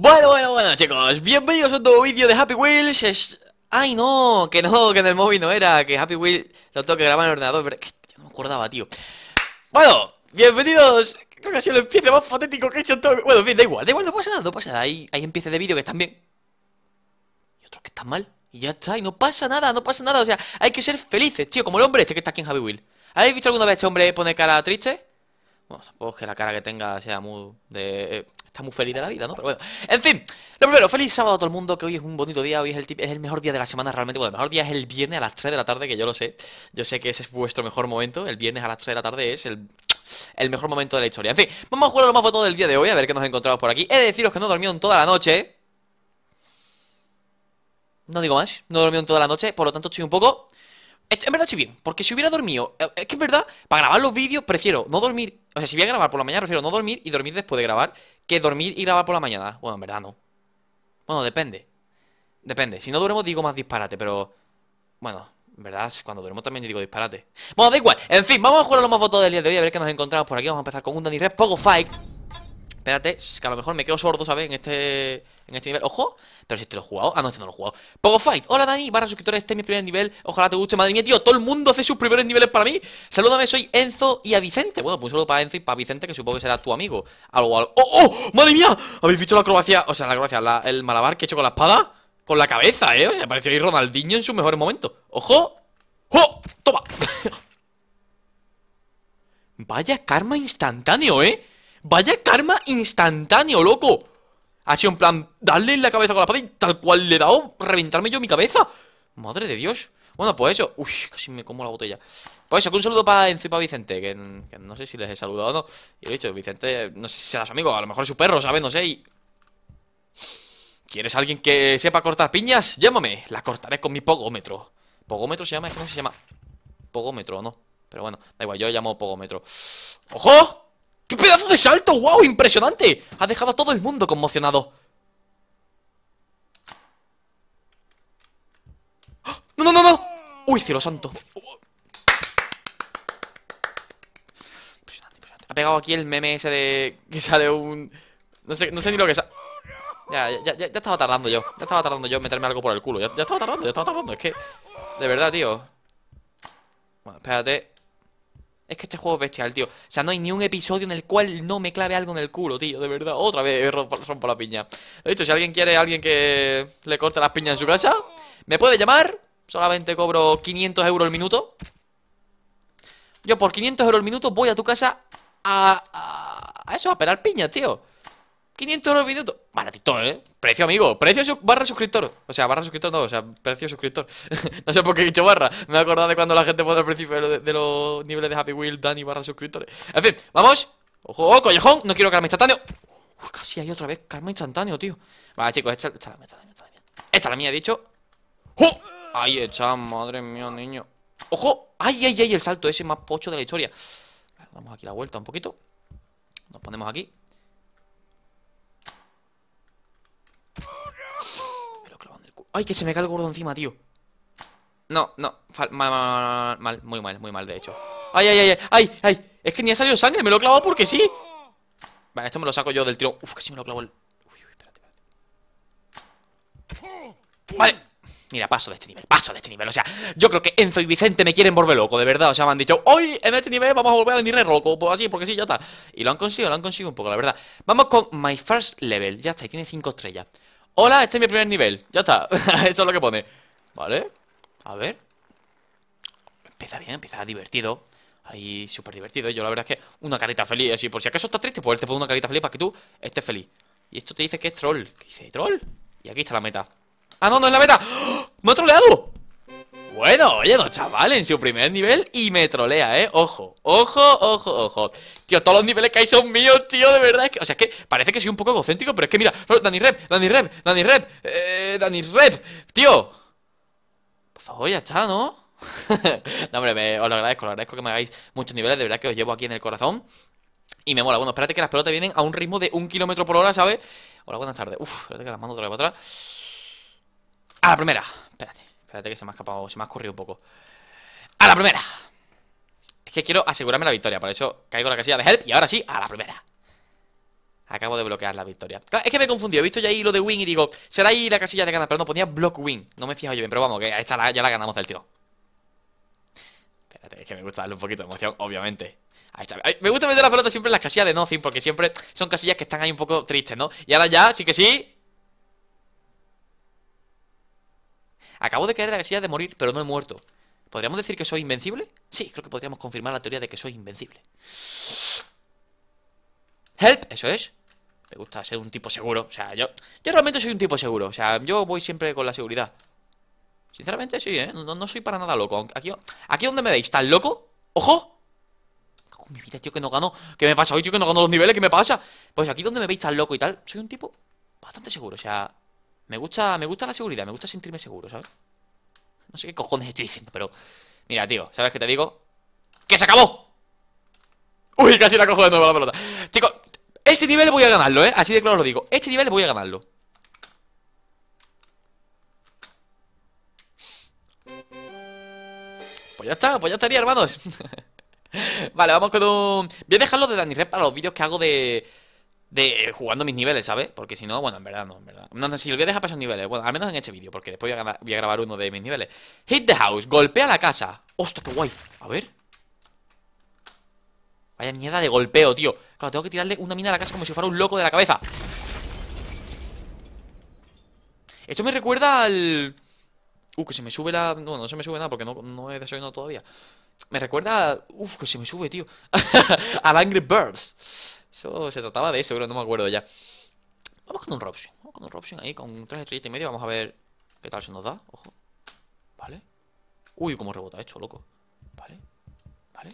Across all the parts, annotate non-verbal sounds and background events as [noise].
Bueno, bueno, bueno, chicos, bienvenidos a un nuevo vídeo de Happy Wheels. Ay, no, que no, que en el móvil no era, que Happy Wheels lo tengo que grabar en el ordenador, pero que no me acordaba, tío. Bueno, bienvenidos. Creo que ha sido el empiece más patético que he hecho en todo. Bueno, en fin, da igual, da igual, no pasa nada, no pasa nada. Hay, hay de vídeo que están bien y otros que están mal, y ya está, y no pasa nada, no pasa nada. O sea, hay que ser felices, tío, como el hombre este que está aquí en Happy Wheels. ¿Habéis visto alguna vez a este hombre poner cara triste? Bueno, tampoco que la cara que tenga sea muy eh, Está muy feliz de la vida, ¿no? Pero bueno. En fin, lo primero, feliz sábado a todo el mundo, que hoy es un bonito día, hoy es el, es el mejor día de la semana realmente. Bueno, el mejor día es el viernes a las 3 de la tarde, que yo lo sé. Yo sé que ese es vuestro mejor momento. El viernes a las 3 de la tarde es el el mejor momento de la historia. En fin, vamos a jugar lo más bonito del día de hoy, a ver qué nos encontramos por aquí. He de deciros que no en toda la noche. No digo más, no en toda la noche, por lo tanto estoy un poco... En verdad estoy bien, porque si hubiera dormido... Eh, es que en verdad, para grabar los vídeos prefiero no dormir o sea, si voy a grabar por la mañana, prefiero no dormir y dormir después de grabar que dormir y grabar por la mañana. Bueno, en verdad no. Bueno, depende. Depende. Si no duermo, digo más disparate, pero. Bueno, en verdad, cuando duermo también digo disparate. Bueno, da igual. En fin, vamos a jugar a los más votos del día de hoy, a ver qué nos encontramos por aquí. Vamos a empezar con un Danny Red Pogo Fight espérate, es que a lo mejor me quedo sordo, ¿sabes? En este, en este nivel. ¡Ojo! Pero si te este lo he jugado. Ah, no, este no lo he jugado. Pogo Fight. Hola, Dani. Barra suscriptores. Este es mi primer nivel. Ojalá te guste. Madre mía, tío. Todo el mundo hace sus primeros niveles para mí. Salúdame, soy Enzo y a Vicente. Bueno, pues un saludo para Enzo y para Vicente, que supongo que será tu amigo. Algo, algo. ¡Oh, oh! ¡Madre mía! ¿Habéis visto la acrobacia? O sea, la acrobacia, el malabar que he hecho con la espada. Con la cabeza, ¿eh? O sea, pareció ahí Ronaldinho en su mejor momento ¡Ojo! ¡Oh! ¡Toma! [laughs] Vaya karma instantáneo, ¿eh? Vaya karma instantáneo, loco. así en plan, darle la cabeza con la pata! y tal cual le he dado, reventarme yo mi cabeza. Madre de Dios. Bueno, pues eso. Uy, casi me como la botella. Pues eso, un saludo para encima Vicente, que, no sé si les he saludado o no. Y lo he dicho, Vicente, no sé si será su amigo, a lo mejor es su perro, ¿sabes? No sé. ¿Quieres alguien que sepa cortar piñas? Llámame, la cortaré con mi pogómetro. ¿Pogómetro se llama? cómo se llama. Pogómetro, no. Pero bueno, da igual, yo llamo pogómetro. ¡Ojo! ¡Qué pedazo de salto! ¡Wow! ¡Impresionante! Ha dejado a todo el mundo conmocionado. ¡No, no, no, no! ¡Uy, cielo santo! Impresionante, impresionante. Ha pegado aquí el meme ese de... Que sale un... No sé, no sé ni lo que sale. Ya, ya, ya, ya, estaba tardando yo. Ya estaba tardando yo en meterme algo por el culo. Ya, ya estaba tardando, ya estaba tardando. Es que... De verdad, tío. Bueno, espérate. Es que este juego es bestial, tío. O sea, no hay ni un episodio en el cual no me clave algo en el culo, tío. De verdad, otra vez rompo, la piña. He dicho, si alguien quiere a alguien que le corte las piñas en su casa, me puede llamar. Solamente cobro 500 euros el minuto. Yo por 500 euros el minuto voy a tu casa a, a, eso, a pelar piñas, tío. 500 euros el minuto baratito, ¿eh? Precio amigo, precio barra suscriptor. O sea, barra suscriptor no, o sea, precio suscriptor. [laughs] no sé por qué he dicho barra. Me he acordado de cuando la gente fue al principio de, los niveles de Happy Wheel, Danny barra suscriptores. En fin, vamos. Ojo, oh, collejón, no quiero karma instantáneo. casi hay otra vez karma instantáneo, tío. Vale, chicos, esta, la mía, la mía, la mía. he dicho. ¡Oh! Ahí está, madre mía, niño. ¡Ojo! ¡Ay, ay, ay! El salto ese más pocho de la historia. Vamos aquí la vuelta un poquito. Nos ponemos aquí. ¡Ay, que se me cae el gordo encima, tío! No, no, mal, mal, muy mal, muy mal, de hecho ¡Ay, ay, ay, ay, ay! Es que ni ha salido sangre, me lo he clavado porque sí Vale, esto me lo saco yo del tiro Uf, que me lo clavo el... Uy, uy, espérate, espérate Vale Mira, paso de este nivel, paso de este nivel. O sea, yo creo que Enzo y Vicente me quieren volver loco, de verdad. O sea, me han dicho, hoy en este nivel vamos a volver a venir loco, pues así, porque sí, ya está. Y lo han conseguido, lo han conseguido un poco, la verdad. Vamos con My First Level, ya está, y tiene cinco estrellas. Hola, este es mi primer nivel. Ya está. [laughs] Eso es lo que pone. Vale. A ver. Empieza bien, empieza divertido. Ahí, súper divertido. Yo la verdad es que una carita feliz. Así, por si acaso estás triste, pues él te pone una carita feliz para que tú estés feliz. Y esto te dice que es troll. ¿Qué dice? ¿Troll? Y aquí está la meta. ¡Ah, no, no es la meta! ¡Oh! ¡Me ha troleado! Bueno, oye, no, chaval, en su primer nivel y me trolea, ¿eh? Ojo, ojo, ojo, ojo. Tío, todos los niveles que hay son míos, tío, de verdad. Es que, o sea, es que parece que soy un poco egocéntrico, pero es que mira, Dani Rep, Dani Rep, Dani Rep, eh, Dani Rep, tío. Por favor, ya está, ¿no? [laughs] no, hombre, os lo agradezco, os lo agradezco que me hagáis muchos niveles, de verdad que os llevo aquí en el corazón. Y me mola. Bueno, espérate que las pelotas vienen a un ritmo de un kilómetro por hora, ¿sabes? Hola, buenas tardes. Uf, espérate que las mando otra vez para atrás. A la primera. Espérate. Espérate que se me ha escapado, se me ha escurrido un poco. ¡A la primera! Es que quiero asegurarme la victoria, por eso caigo en la casilla de help y ahora sí, a la primera. Acabo de bloquear la victoria. Es que me he confundido, he visto ya ahí lo de win y digo, será ahí la casilla de ganar, pero no ponía block win. No me he fijado yo bien, pero vamos, que ya la ganamos del tiro. Espérate, es que me gusta darle un poquito de emoción, obviamente. Ahí está. Me gusta meter la pelota siempre en las casillas de nothing, porque siempre son casillas que están ahí un poco tristes, ¿no? Y ahora ya, sí que sí, Acabo de caer en la casilla de morir, pero no he muerto. ¿Podríamos decir que soy invencible? Sí, creo que podríamos confirmar la teoría de que soy invencible. Help, eso es. Me gusta ser un tipo seguro. O sea, yo, yo realmente soy un tipo seguro. O sea, yo voy siempre con la seguridad. Sinceramente sí, ¿eh? No, soy para nada loco. Aquí, donde me veis, ¿tan loco? ¡Ojo! mi vida, tío, que no gano. ¿Qué me pasa hoy, tío? Que no gano los niveles, ¿qué me pasa? Pues aquí donde me veis tan loco y tal, soy un tipo bastante seguro. O sea, me gusta, me gusta la seguridad, me gusta sentirme seguro, ¿sabes? No sé qué cojones estoy diciendo, pero... Mira, tío, ¿sabes qué te digo? ¡Que se acabó! Uy, casi la cojo de nuevo la pelota Chicos, este nivel voy a ganarlo, ¿eh? Así de claro lo digo Este nivel voy a ganarlo Pues ya está, pues ya estaría, hermanos [laughs] Vale, vamos con un... Voy a dejarlo de Dani Red para los vídeos que hago de de eh, jugando mis niveles, ¿sabes? Porque si no, bueno, en verdad no, en verdad. No, no si lo voy a dejar pasar niveles, bueno, al menos en este vídeo, porque después voy a, grabar uno de mis niveles. Hit the house, golpea la casa. ¡Hostia, qué guay! A ver. Vaya mierda de golpeo, tío. Claro, tengo que tirarle una mina a la casa como si fuera un loco de la cabeza. Esto me recuerda al... Uh, que se me sube la... Bueno, no se me sube nada porque no, he desayunado todavía. Me recuerda... A... Uh, Uf, que se me sube, tío. [laughs] al Angry Birds. Eso se trataba de eso, pero no me acuerdo ya. Vamos con un Robson. Vamos con un Robson ahí, con 3 estrellitas y medio. Vamos a ver qué tal se nos da. Ojo. Vale. Uy, cómo rebota esto, loco. Vale. Vale.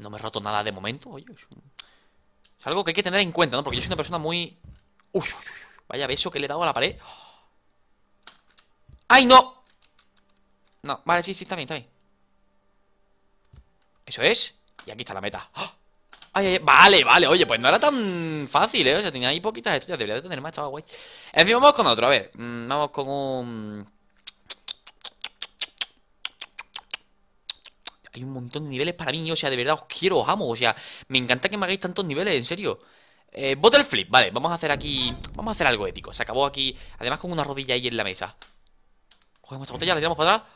No me he roto nada de momento. Oye, es, algo que hay que tener en cuenta, ¿no? Porque yo soy una persona muy... Uy, uy, uy. Vaya beso que le he dado a la pared. ¡Ay, no! No, vale, sí, sí, está bien, está bien. Eso es. Y aquí está la meta. ¡Oh! vale, vale, oye, pues no era tan fácil, ¿eh? O sea, tenía ahí poquitas estrellas, debería de tener más, estaba guay. En fin, vamos con otro, a ver. Mm, vamos con un... Hay un montón de niveles para mí, o sea, de verdad os quiero, os amo, o sea, me encanta que me hagáis tantos niveles, en serio. Eh, bottle flip, vale, vamos a hacer aquí... Vamos a hacer algo ético, se acabó aquí, además con una rodilla ahí en la mesa. Cogemos esta botella, la tiramos para atrás.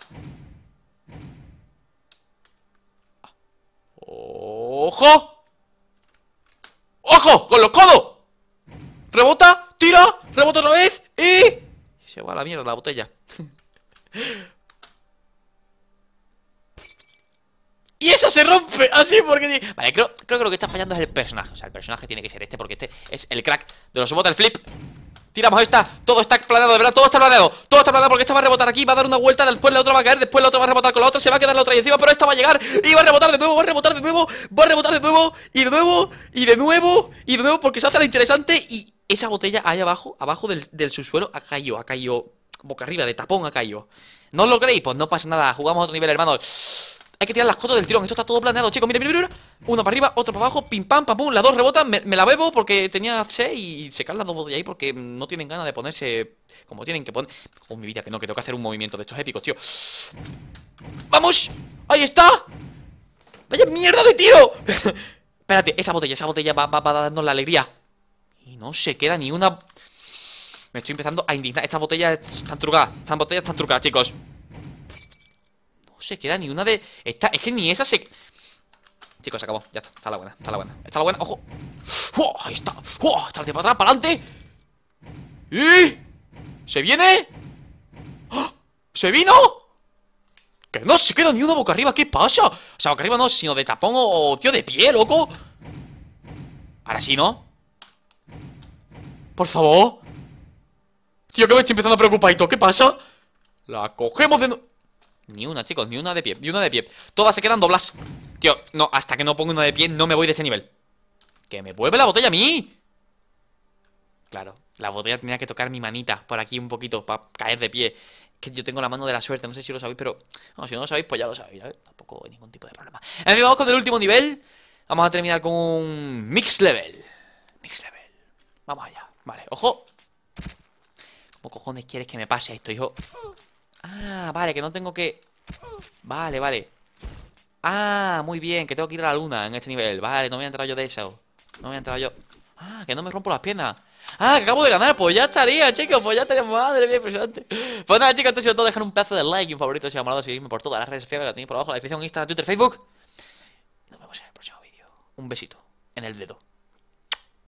¡Ojo! ¡Ojo! ¡Con los codos! ¡Rebota! ¡Tira! ¡Rebota otra vez! ¡Y! Se va a la mierda la botella. [laughs] Y eso se rompe así porque... Vale, creo, que lo que está fallando es el personaje. O sea, el personaje tiene que ser este porque este es el crack de los bota flip. Tiramos, esta, está, todo está planeado, de verdad, todo está planeado Todo está planeado porque esta va a rebotar aquí, va a dar una vuelta Después la otra va a caer, después la otra va a rebotar con la otra Se va a quedar la otra encima, pero esta va a llegar Y va a rebotar de nuevo, va a rebotar de nuevo Va a rebotar de nuevo, y de nuevo, y de nuevo Y de nuevo, porque se hace la interesante Y esa botella ahí abajo, abajo del, del subsuelo Ha caído, ha caído boca arriba, de tapón ha caído ¿No lo creéis? Pues no pasa nada, jugamos a otro nivel, hermanos hay que tirar las cotas del tirón. Esto está todo planeado, chicos. Mira, mira, mira. Uno para arriba, otro para abajo. Pim, pam, pam, pum. Las dos rebotan. Me, la bebo porque tenía seis y secar las dos botellas ahí porque no tienen ganas de ponerse como tienen que poner. Oh, mi vida, que no, que tengo que hacer un movimiento de estos épicos, tío. ¡Vamos! ¡Ahí está! ¡Vaya mierda de tiro! [laughs] Espérate, esa botella, esa botella va, a darnos la alegría. Y no se queda ni una... Me estoy empezando a indignar. Estas botellas están trucadas. Estas botellas están trucadas, chicos. No se queda ni una de... Esta, es que ni esa se... Chicos, se acabó. Ya está. Está la buena. Está la buena. Está la buena. ¡Ojo! ¡Oh! Ahí está. ¡Oh! Está el para atrás, para adelante. ¡Y! ¿Se viene? ¡Ah! ¡Se vino! ¡Que no se queda ni una boca arriba! ¿Qué pasa? O sea, boca arriba no, sino de tapón o, tío de pie, loco. Ahora sí, ¿no? Por favor. Tío, que me estoy empezando a preocupar ¿Qué pasa? La cogemos de... nuevo. Ni una, chicos, ni una de pie, ni una de pie Todas se quedan doblas Tío, no, hasta que no pongo una de pie no me voy de este nivel ¡Que me vuelve la botella a mí! Claro, la botella tenía que tocar mi manita por aquí un poquito para caer de pie que yo tengo la mano de la suerte, no sé si lo sabéis, pero si no lo sabéis, pues ya lo sabéis, tampoco hay ningún tipo de problema. En fin, vamos con el último nivel. Vamos a terminar con un mix level. Mix level. Vamos allá. Vale, ojo. ¿Cómo cojones quieres que me pase esto, hijo? Ah, vale, que no tengo que... Vale, vale. Ah, muy bien, que tengo que ir a la luna en este nivel. Vale, no voy a entrar yo de eso. No voy a entrar yo... Ah, que no me rompo las piernas. Ah, que acabo de ganar, pues ya estaría, chicos, pues ya estaría, madre mía, impresionante. Pues nada, chicos, esto ha sido todo, dejar un pedazo de like y un favorito si os ha por todas las redes sociales, la tenéis por abajo, la descripción, Instagram, Twitter, Facebook. Nos vemos en el próximo vídeo. Un besito en el dedo.